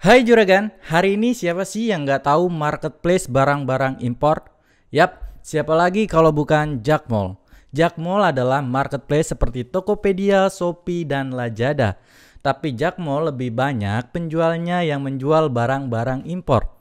Hai juragan, hari ini siapa sih yang nggak tahu marketplace barang-barang impor? Yap, siapa lagi kalau bukan Jack Mall. Jack Mall adalah marketplace seperti Tokopedia, Shopee, dan Lazada. Tapi Jack Mall lebih banyak penjualnya yang menjual barang-barang impor.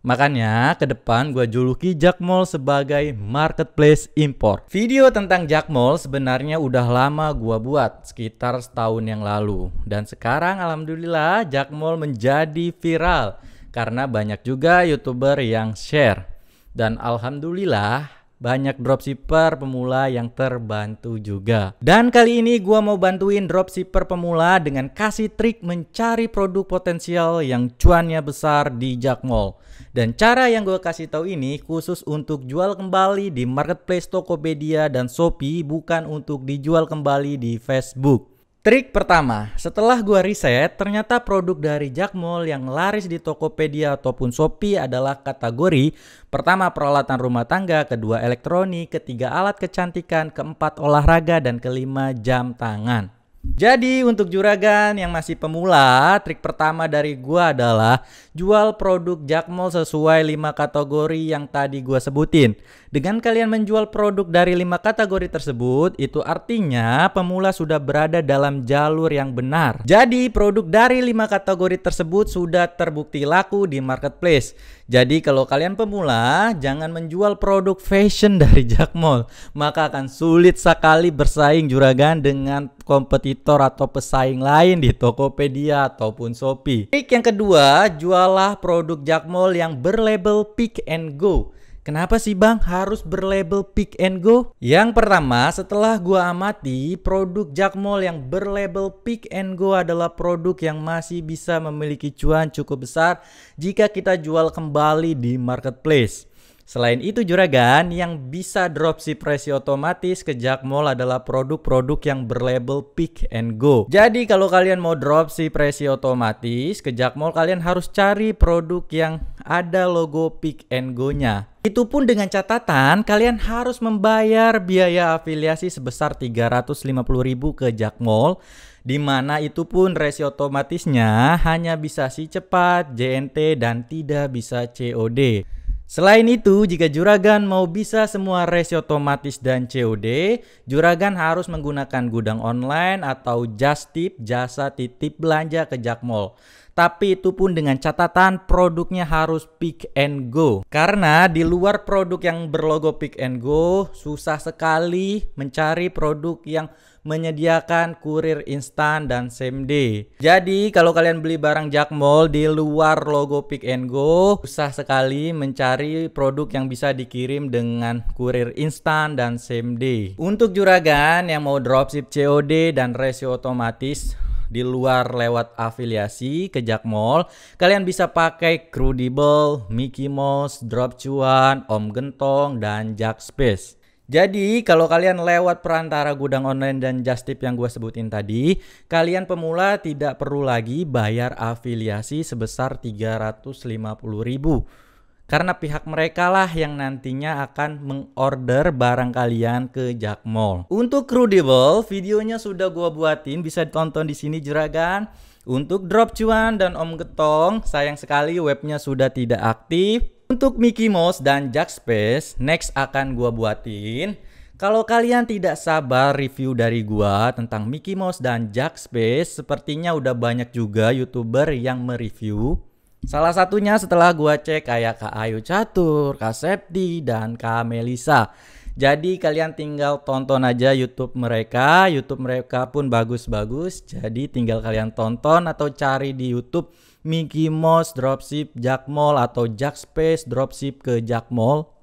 Makanya ke depan gue juluki Jack Jakmall sebagai marketplace import. Video tentang Jack Jakmall sebenarnya udah lama gue buat, sekitar setahun yang lalu. Dan sekarang alhamdulillah Jack Jakmall menjadi viral karena banyak juga youtuber yang share. Dan alhamdulillah banyak dropshipper pemula yang terbantu juga. Dan kali ini gue mau bantuin dropshipper pemula dengan kasih trik mencari produk potensial yang cuannya besar di Jack Jakmall. Dan cara yang gue kasih tahu ini khusus untuk jual kembali di marketplace Tokopedia dan Shopee bukan untuk dijual kembali di Facebook. Trik pertama, setelah gua riset, ternyata produk dari Jakmol yang laris di Tokopedia ataupun Shopee adalah kategori pertama peralatan rumah tangga, kedua elektronik, ketiga alat kecantikan, keempat olahraga, dan kelima jam tangan. Jadi untuk juragan yang masih pemula, trik pertama dari gua adalah jual produk Jakmol sesuai 5 kategori yang tadi gua sebutin. Dengan kalian menjual produk dari 5 kategori tersebut, itu artinya pemula sudah berada dalam jalur yang benar. Jadi produk dari 5 kategori tersebut sudah terbukti laku di marketplace. Jadi kalau kalian pemula, jangan menjual produk fashion dari Jakmol, maka akan sulit sekali bersaing juragan dengan kompetitor atau pesaing lain di Tokopedia ataupun Shopee. Trik yang kedua, jualah produk Jakmol yang berlabel pick and go. Kenapa sih bang harus berlabel pick and go? Yang pertama setelah gua amati produk Jakmol yang berlabel pick and go adalah produk yang masih bisa memiliki cuan cukup besar jika kita jual kembali di marketplace. Selain itu juragan, yang bisa dropship resi otomatis ke Mall adalah produk-produk yang berlabel pick and go. Jadi kalau kalian mau dropship resi otomatis ke Mall, kalian harus cari produk yang ada logo pick and go-nya. Itu pun dengan catatan kalian harus membayar biaya afiliasi sebesar 350.000 ke Mall di mana itu pun resi otomatisnya hanya bisa si cepat, JNT dan tidak bisa COD. Selain itu, jika juragan mau bisa semua resi otomatis dan COD, juragan harus menggunakan gudang online atau just tip jasa titip belanja ke Jakmall. Tapi itu pun dengan catatan produknya harus pick and go. Karena di luar produk yang berlogo pick and go, susah sekali mencari produk yang menyediakan kurir instan dan same day. Jadi kalau kalian beli barang Mall di luar logo Pick and Go, susah sekali mencari produk yang bisa dikirim dengan kurir instan dan same day. Untuk juragan yang mau dropship COD dan resio otomatis, di luar lewat afiliasi ke Mall, kalian bisa pakai Crudible, Mickey Mouse, Drop Cuan, Om Gentong, dan jack space. Jadi kalau kalian lewat perantara gudang online dan just tip yang gue sebutin tadi, kalian pemula tidak perlu lagi bayar afiliasi sebesar 350 ribu karena pihak mereka lah yang nantinya akan mengorder barang kalian ke Jack Mall. Untuk Crudible, videonya sudah gua buatin, bisa ditonton di sini juragan. Untuk Drop Cuan dan Om Getong, sayang sekali webnya sudah tidak aktif. Untuk Mickey Mouse dan Jack Space, next akan gua buatin. Kalau kalian tidak sabar review dari gua tentang Mickey Mouse dan Jack Space, sepertinya udah banyak juga YouTuber yang mereview. Salah satunya setelah gua cek kayak Kak Ayu Catur, Kak Septi, dan Kak Melisa. Jadi kalian tinggal tonton aja YouTube mereka, YouTube mereka pun bagus-bagus. Jadi tinggal kalian tonton atau cari di YouTube Mickey Mouse Dropship Jack Mall atau Jack Space Dropship ke Jack Mall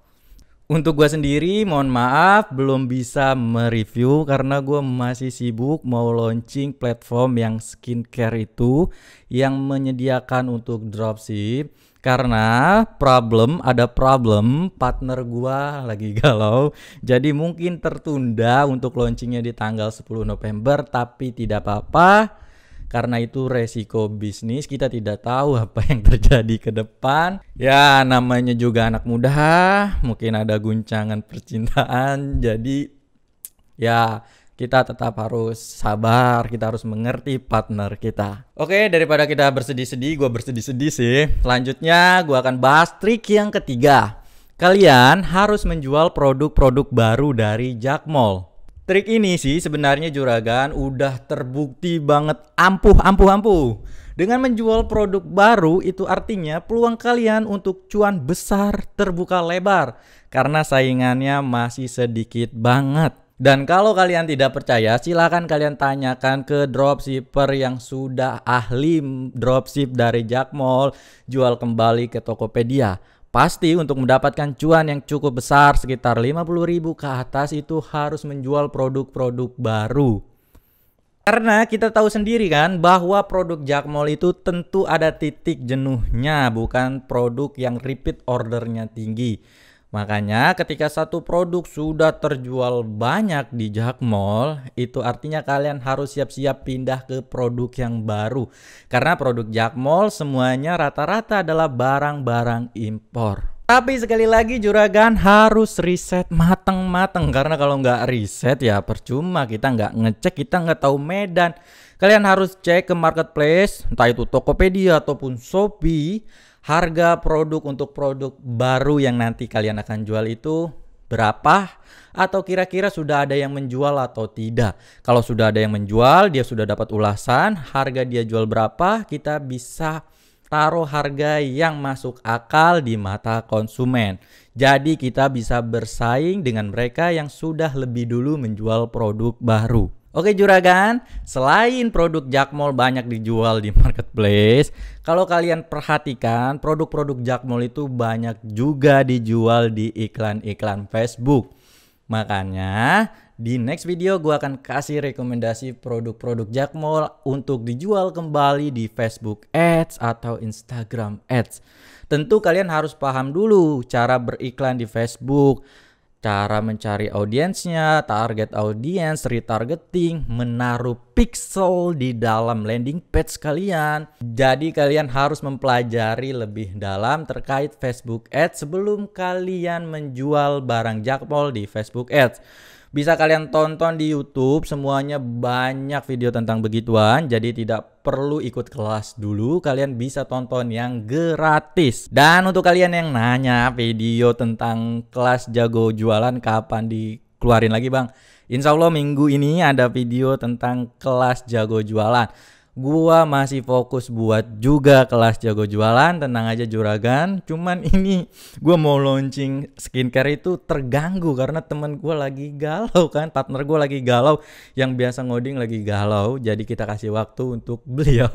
untuk gue sendiri mohon maaf belum bisa mereview karena gue masih sibuk mau launching platform yang skincare itu yang menyediakan untuk dropship karena problem ada problem partner gue lagi galau jadi mungkin tertunda untuk launchingnya di tanggal 10 November tapi tidak apa-apa karena itu resiko bisnis kita tidak tahu apa yang terjadi ke depan. Ya namanya juga anak muda, mungkin ada guncangan percintaan. Jadi ya kita tetap harus sabar, kita harus mengerti partner kita. Oke, daripada kita bersedih-sedih, gue bersedih-sedih sih. Selanjutnya, gue akan bahas trik yang ketiga. Kalian harus menjual produk-produk baru dari Jack Mall. Trik ini sih sebenarnya juragan udah terbukti banget ampuh ampuh ampuh. Dengan menjual produk baru itu artinya peluang kalian untuk cuan besar terbuka lebar karena saingannya masih sedikit banget. Dan kalau kalian tidak percaya silahkan kalian tanyakan ke dropshipper yang sudah ahli dropship dari Mall jual kembali ke Tokopedia Pasti untuk mendapatkan cuan yang cukup besar sekitar ribu ke atas itu harus menjual produk-produk baru. Karena kita tahu sendiri kan bahwa produk Jakmol itu tentu ada titik jenuhnya bukan produk yang repeat ordernya tinggi. Makanya ketika satu produk sudah terjual banyak di Jack itu artinya kalian harus siap-siap pindah ke produk yang baru. Karena produk Jack semuanya rata-rata adalah barang-barang impor. Tapi sekali lagi juragan harus riset mateng-mateng karena kalau nggak riset ya percuma kita nggak ngecek kita nggak tahu medan. Kalian harus cek ke marketplace entah itu Tokopedia ataupun Shopee harga produk untuk produk baru yang nanti kalian akan jual itu berapa atau kira-kira sudah ada yang menjual atau tidak. Kalau sudah ada yang menjual, dia sudah dapat ulasan harga dia jual berapa, kita bisa taruh harga yang masuk akal di mata konsumen. Jadi kita bisa bersaing dengan mereka yang sudah lebih dulu menjual produk baru. Oke juragan, selain produk Jakmol banyak dijual di marketplace, kalau kalian perhatikan produk-produk Jakmol itu banyak juga dijual di iklan-iklan Facebook. Makanya di next video gue akan kasih rekomendasi produk-produk Jakmol untuk dijual kembali di Facebook Ads atau Instagram Ads. Tentu kalian harus paham dulu cara beriklan di Facebook cara mencari audiensnya, target audiens, retargeting, menaruh pixel di dalam landing page kalian. Jadi kalian harus mempelajari lebih dalam terkait Facebook Ads sebelum kalian menjual barang jakpol di Facebook Ads. Bisa kalian tonton di YouTube, semuanya banyak video tentang begituan, jadi tidak perlu ikut kelas dulu, kalian bisa tonton yang gratis. Dan untuk kalian yang nanya video tentang kelas jago jualan kapan dikeluarin lagi bang, insya Allah minggu ini ada video tentang kelas jago jualan gua masih fokus buat juga kelas jago jualan tenang aja juragan cuman ini gua mau launching skincare itu terganggu karena temen gua lagi galau kan partner gua lagi galau yang biasa ngoding lagi galau jadi kita kasih waktu untuk beliau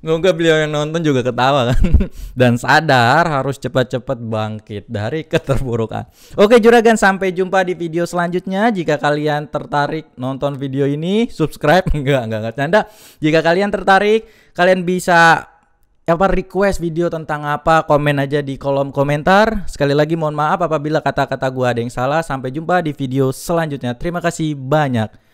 semoga beliau yang nonton juga ketawa kan dan sadar harus cepat-cepat bangkit dari keterburukan oke juragan sampai jumpa di video selanjutnya jika kalian tertarik nonton video ini subscribe enggak enggak enggak canda jika kalian kalian tertarik, kalian bisa apa request video tentang apa, komen aja di kolom komentar. Sekali lagi mohon maaf apabila kata-kata gue ada yang salah. Sampai jumpa di video selanjutnya. Terima kasih banyak.